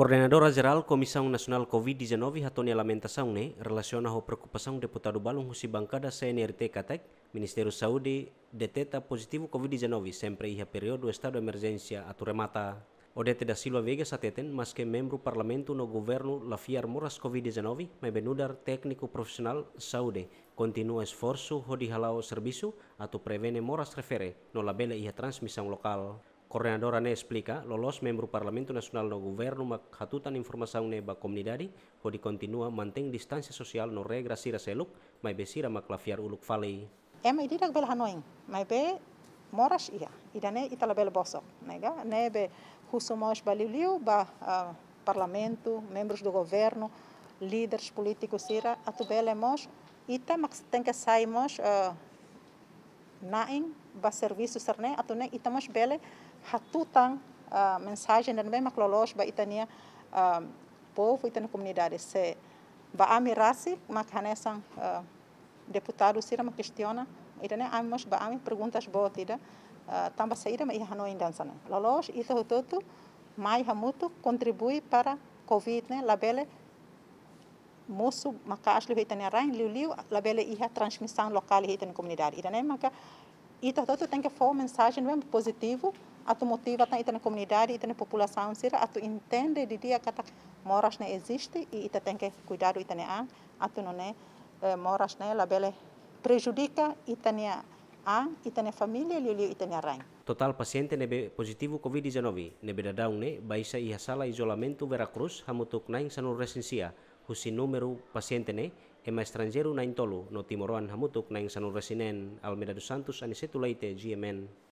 Coordenadora geral Comissão Nacional Covid-19 Hatoni Lamentação ne relaciona a preocupação deputado Balon Rusibanca da CNRT Catec, Ministério da Saúde, deteta positivo Covid-19 sempre ia periode estado de emergência aturemata. Odete da Silva Vega sateten, mas que membro parlamento no governo lafiar moras Covid-19, mas benudar técnico profissional saúde, continua esforço hodi halau serviço atau prevene moras refere no labela ia transmissão coordinadora ne explica, "Lolos membro Parlamento Nacional no governo makhatutan informação neba comunidade, hodi continua mantém distância social no regra sira seluk, mai besira maklafiar uluk falei. É mai didak bel hanoin, mai be moras ia, idane itala bel boso, nega, nebe husumos baliliu ba uh, parlamento, membros do governo, líderes políticos sira, atubele mos, ita mas tem que sair mos uh, naing ba serviso sarne ato na itamash bele hatutang uh, ah, mensagem na bem maklolosh ba itania uh, ah, povo itania comunidade se ba ami rasi makhanesang uh, ah, deputado sira ma questiona itania amos ba ami perguntas botida uh, tamba saída ma ihano indansana lolosh ito tutu mai hamutu contribui para covid né labele moso maka asli hita ne rain liu liu labele iha transmisão local hita na comunidade ida nem maka ita toto tem que for mensagem bem positivo atu motiva ta ita na comunidade ita na população sira atu entende di dia kata moras ne existe e ita tem que cuidar ita ne an atu no ne e, moras ne labele prejudica ita ne an ita ne familia liu liu ita ne rain Total paciente nebe positivo COVID-19 nebe dadaung ne baisa iha sala isolamento Veracruz hamutuk naing sanur resensia. husi pasiente pacientene ema estrangeru nain tolu no timoroan hamutuk naing sanur resinen Almeda dos Santos anisetulaite GMN